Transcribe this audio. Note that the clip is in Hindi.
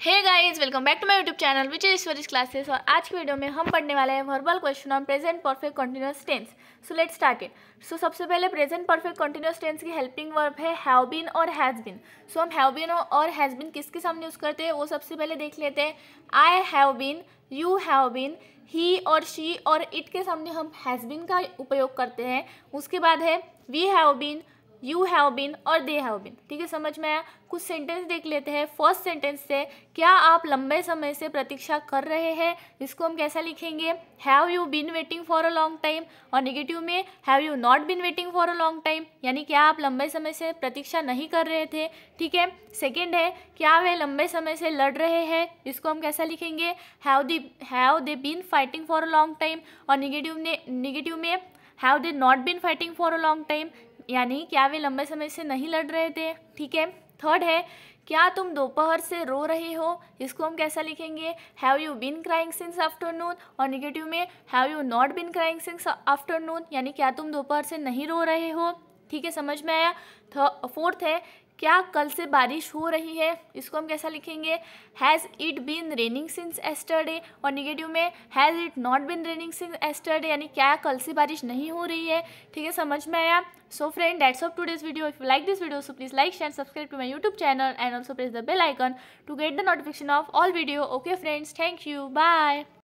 hey guys welcome back to my YouTube channel which is Ishwari's classes और आज की वीडियो में हम पढ़ने वाले हैं verbal question on present perfect continuous tense so let start it so सबसे पहले प्रेजेंट परफेक्ट कंटिन्यूस टेंस की हेल्पिंग वर्ब है हैव बीन और हैज़ बीन सो हम हैव बीन और हैज़ बीन किसके सामने यूज़ करते हैं वो सबसे पहले देख लेते हैं I have been you have been he और शी और इट के सामने हम हैज़ बीन का उपयोग करते हैं उसके बाद है we have been you have been और दे हैव बिन ठीक है समझ में आया कुछ सेंटेंस देख लेते हैं फर्स्ट सेंटेंस से क्या आप लंबे समय से प्रतीक्षा कर रहे हैं इसको हम कैसा लिखेंगे have you been waiting for a long time और निगेटिव में have you not been waiting for a long time यानी क्या आप लंबे समय से प्रतीक्षा नहीं कर रहे थे ठीक है सेकेंड है क्या वे लंबे समय से लड़ रहे हैं इसको हम कैसा लिखेंगे have the have they been fighting for a long time और निगेटिव ने निगेटिव में have they not been fighting for a long time यानी क्या वे लंबे समय से नहीं लड़ रहे थे ठीक है थर्ड है क्या तुम दोपहर से रो रहे हो इसको हम कैसा लिखेंगे have you been crying since afternoon और निगेटिव में have you not been crying since afternoon यानी क्या तुम दोपहर से नहीं रो रहे हो ठीक है समझ में आया फोर्थ तो, है क्या कल से बारिश हो रही है इसको हम कैसा लिखेंगे has it been raining since yesterday और निगेटिव में has it not been raining since yesterday यानी क्या कल से बारिश नहीं हो रही है ठीक है समझ में आया so friend that's of today's video if you like this video so please like share subscribe to my YouTube channel and also press the bell icon to get the notification of all video okay friends thank you bye